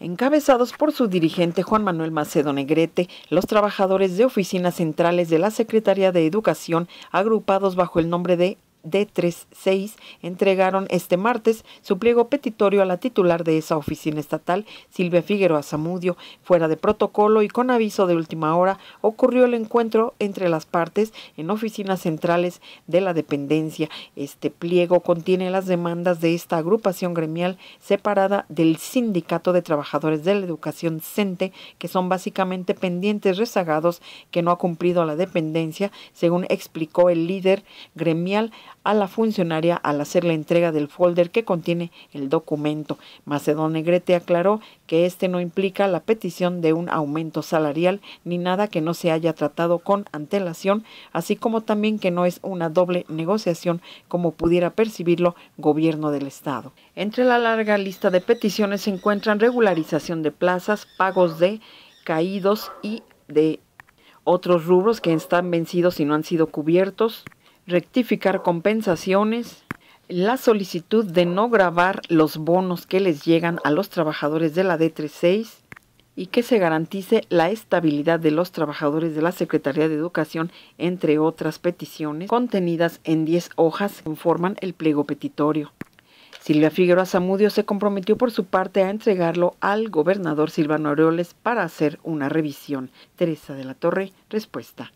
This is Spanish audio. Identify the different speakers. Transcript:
Speaker 1: Encabezados por su dirigente Juan Manuel Macedo Negrete, los trabajadores de oficinas centrales de la Secretaría de Educación, agrupados bajo el nombre de D36 entregaron este martes su pliego petitorio a la titular de esa oficina estatal, Silvia Figueroa Zamudio. Fuera de protocolo y con aviso de última hora, ocurrió el encuentro entre las partes en oficinas centrales de la dependencia. Este pliego contiene las demandas de esta agrupación gremial separada del Sindicato de Trabajadores de la Educación CENTE, e, que son básicamente pendientes rezagados que no ha cumplido la dependencia, según explicó el líder gremial a la funcionaria al hacer la entrega del folder que contiene el documento. Macedón Negrete aclaró que este no implica la petición de un aumento salarial ni nada que no se haya tratado con antelación, así como también que no es una doble negociación como pudiera percibirlo gobierno del Estado. Entre la larga lista de peticiones se encuentran regularización de plazas, pagos de caídos y de otros rubros que están vencidos y no han sido cubiertos, rectificar compensaciones, la solicitud de no grabar los bonos que les llegan a los trabajadores de la D36 y que se garantice la estabilidad de los trabajadores de la Secretaría de Educación, entre otras peticiones contenidas en 10 hojas que conforman el pliego petitorio. Silvia Figueroa Zamudio se comprometió por su parte a entregarlo al gobernador Silvano Aureoles para hacer una revisión. Teresa de la Torre, respuesta.